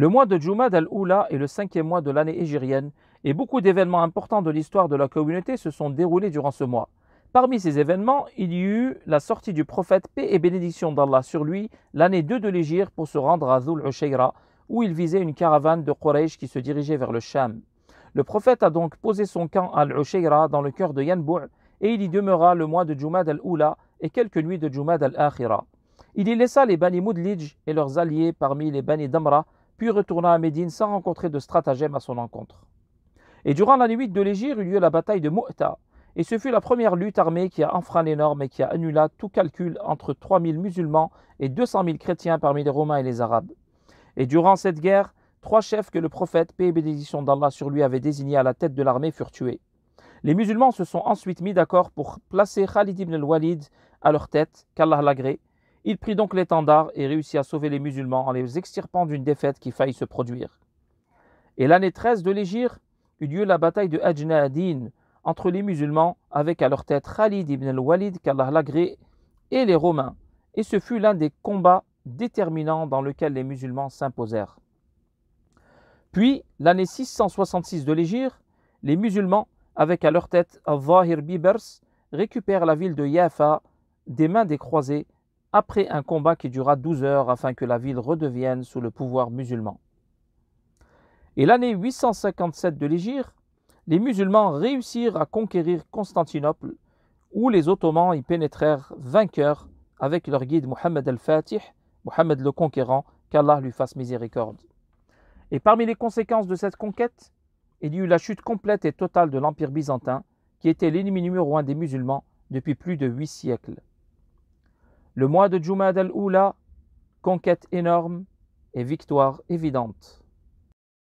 Le mois de Jumad al-Oula est le cinquième mois de l'année égérienne et beaucoup d'événements importants de l'histoire de la communauté se sont déroulés durant ce mois. Parmi ces événements, il y eut la sortie du prophète, paix et bénédiction d'Allah sur lui, l'année 2 de l'Égir pour se rendre à Zul Ushayra, où il visait une caravane de Quraysh qui se dirigeait vers le Sham. Le prophète a donc posé son camp à Al-Ushayra dans le cœur de Yanbu' et il y demeura le mois de Jumad al-Oula et quelques nuits de Jumad al-Akhira. Il y laissa les Bani Mudlij et leurs alliés parmi les Bani Damra puis retourna à Médine sans rencontrer de stratagème à son encontre. Et durant la nuit de l'Égir eut lieu la bataille de Mu'tah. et ce fut la première lutte armée qui a enfreint les normes et qui a annulé tout calcul entre 3000 musulmans et 200 000 chrétiens parmi les Romains et les Arabes. Et durant cette guerre, trois chefs que le prophète, paix et bénédiction d'Allah sur lui, avait désignés à la tête de l'armée furent tués. Les musulmans se sont ensuite mis d'accord pour placer Khalid ibn al-Walid à leur tête, qu'Allah l'agrée, il prit donc l'étendard et réussit à sauver les musulmans en les extirpant d'une défaite qui faillit se produire. Et l'année 13 de l'égir, eut lieu la bataille de ad-Din entre les musulmans, avec à leur tête Khalid ibn al-Walid, qu'Allah l'agré, et les Romains. Et ce fut l'un des combats déterminants dans lequel les musulmans s'imposèrent. Puis, l'année 666 de l'égir, les musulmans, avec à leur tête Al-Zahir Bibers, récupèrent la ville de Yafa des mains des croisés après un combat qui dura 12 heures afin que la ville redevienne sous le pouvoir musulman. Et l'année 857 de l'Égypte, les musulmans réussirent à conquérir Constantinople, où les Ottomans y pénétrèrent vainqueurs avec leur guide Mohammed el fatih Mohammed le conquérant, qu'Allah lui fasse miséricorde. Et parmi les conséquences de cette conquête, il y eut la chute complète et totale de l'Empire byzantin, qui était l'ennemi numéro un des musulmans depuis plus de huit siècles. Le mois de Jumad al-Oula, conquête énorme et victoire évidente.